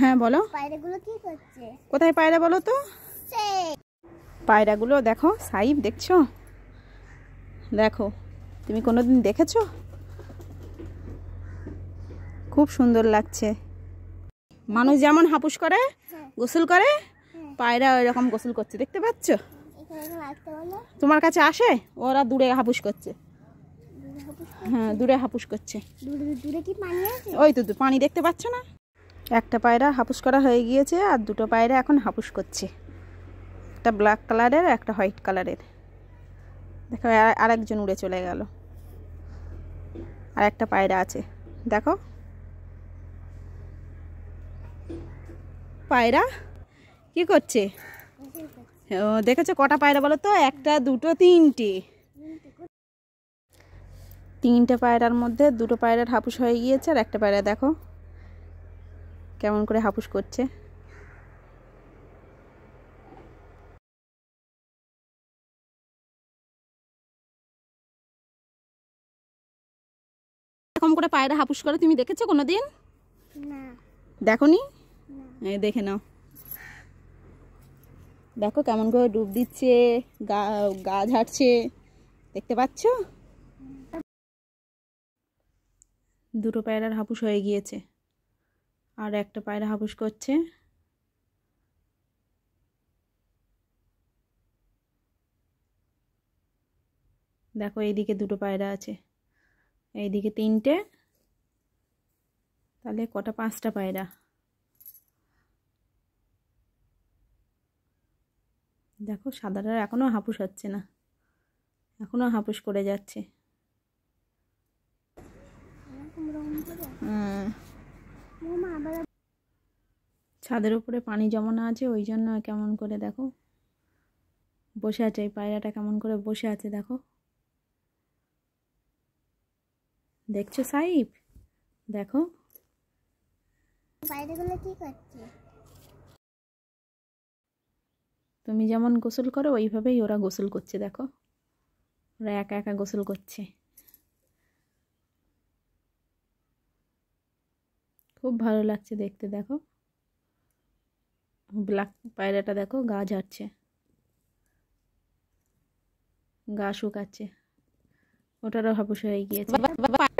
হ্যাঁ বলো পায়রাগুলো কি করছে কোথায় পায়রা বলো তো পায়রাগুলো দেখো সাইব দেখছো দেখো তুমি কোনোদিন দেখেছো খুব সুন্দর লাগছে মানুষ যেমন হাপুস করে হ্যাঁ। গোসল করে হ্যাঁ। পায়রা রকম গোসল করছে দেখতে পাচ্ছ তোমার কাছে আসে ওরা দূরে হাপুস করছে হ্যাঁ দূরে হাপুস করছে ওই তো পানি দেখতে পাচ্ছ না একটা পায়রা হাফুস করা হয়ে গিয়েছে আর দুটো পায়রা এখন হাফুস করছে একটা ব্ল্যাক কালারের একটা হোয়াইট কালারের দেখো আরেকজন উড়ে চলে গেল আর একটা পায়রা আছে দেখো পায়রা কি করছে দেখেছো কটা পায়রা বলো তো একটা দুটো তিনটে তিনটে পায়রার মধ্যে দুটো পায়রার হাফুস হয়ে গিয়েছে আর একটা পায়রা দেখো কেমন করে হাপুস করছে এরকম করে পায়রা হাপুস করে তুমি দেখেছো কোনোদিন দিন দেখো নি দেখে নাও দেখো কেমন করে ডুব দিচ্ছে গা গা ঝাড়ছে দেখতে পাচ্ছ দুটো পায়রার হাপুস হয়ে গিয়েছে আর একটা পায়রা হাবুস করছে দেখো এইদিকে দুটো পায়রা আছে এইদিকে তিনটে তাহলে কটা পাঁচটা পায়রা দেখো সাদাটার এখনও হাঁপুস হচ্ছে না এখনও হাঁপুস করে যাচ্ছে হুম ছাদের উপরে পানি জমানো আছে ওই জন্য কেমন করে দেখো বসে আছে এই পায়রাটা কেমন করে বসে আছে দেখো দেখছো সাইপ দেখো পায়রাগুলো কি করছে তুমি যেমন গোসল করো ওইভাবেই ওরা গোসল করছে দেখো ওরা একা একা গোসল করছে খুব ভালো লাগছে দেখতে দেখো ব্ল্যাক পায়রাটা দেখো গা ঝাড়ছে গা শুকাচ্ছে ওটারও হাবুস হয়ে গিয়েছে